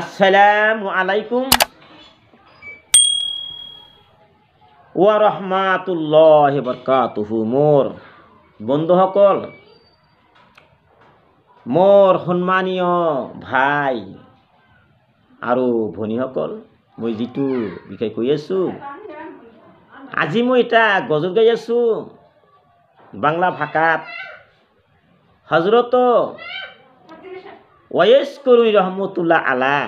আসসালামু আলাইকুম ওয়া রহমাতুল্লাহ বরকাত মোর বন্ধুসকল মোর সন্মানীয় ভাই আর ভনীসকল মই যিটো বিষয় কৈ আছো আজি মই এটা গজল গাই আছো বাংলা ভাষাত হজরত ওয়েস করুই রহমতুল্লাহ আলা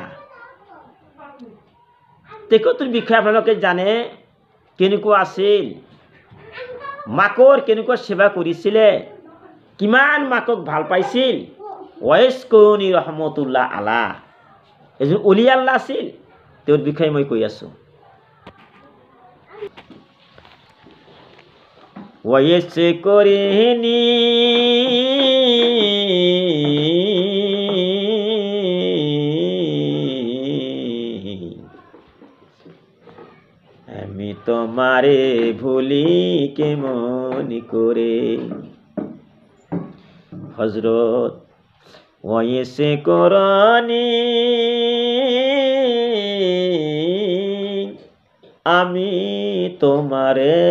তেকতুর বিষয়ে আপোনালোকে জানে কেনেকুৱা আছিল মাকৰ কেনেকুৱা সেৱা কৰিছিলে কিমান মাকক ভাল পাইছিল ওয়েস কৌনি ৰহমতুল্লাহ আলা এজন অলি আল্লাহ আছিল তেওঁৰ বিষয়ে মই কৈ আছোঁ ওয়েস কৰিহিনী আমি তোমারে ভুলি কেমন করে হজরত ওয়েসে করি আমি তোমারে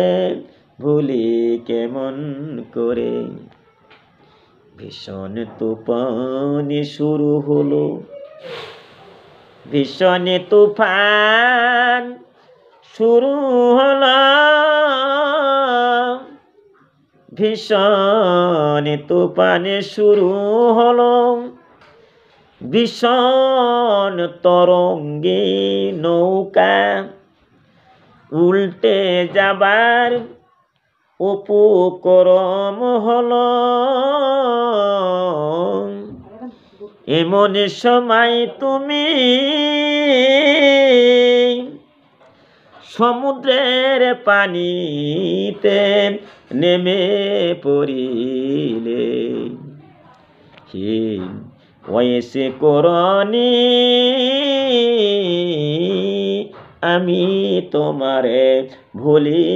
ভুলি কেমন করে ভীষণ তুফানি শুরু হলো ভীষণ তুফান শুরু হলাম ভীষণ তুফানে শুরু হল ভীষণ তরঙ্গে নৌকা উল্টে যাবার উপকরম হল এমন সময় তুমি সমুদ্রের পানিতে নেমে পড়িলে হে ওয়েসে করি আমি তোমারে ভুলি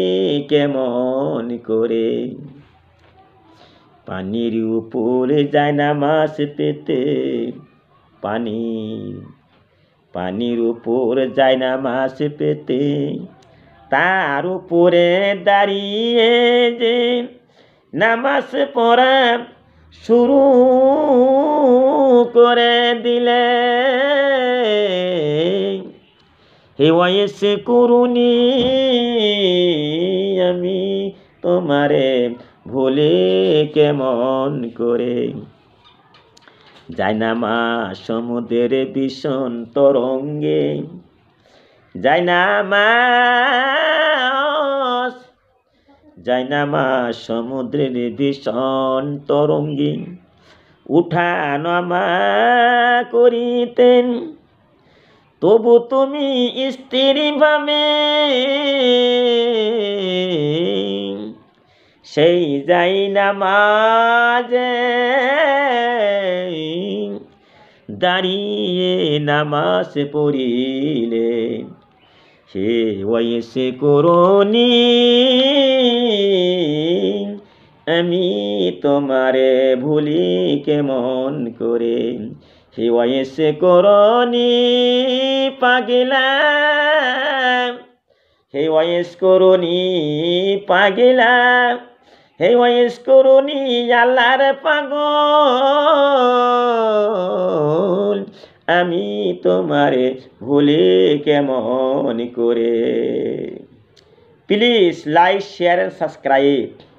কেমন করে পানির উপরে যায় না মাছ পেতে পানি পানির উপর যায় না মাছ পেতে তার উপরে দাঁড়িয়ে যে নামাজ পড়া শুরু করে দিলে হেওয়াইসে করুনি আমি তোমারে ভুলে কেমন করে যায় না মা সমুদ্রের ভীষণ তরঙ্গে যায় না মা যায় না মা সমুদ্রের ভীষণ তরঙ্গে উঠান করিতেন তবু তুমি স্ত্রী ভাবে সেই যাই নামাজে দাঁড়িয়ে নামাজ পড়িলে সে ওয়েসে করি আমি তোমারে ভুলি কেমন করে সে ওয়েসে করি পাগিলা হে ওয়েস করি পাগিলা হে ওয়েস করুনি আল্লাহর পাগল আমি তোমারে ভুলে কেমন করে please like share and subscribe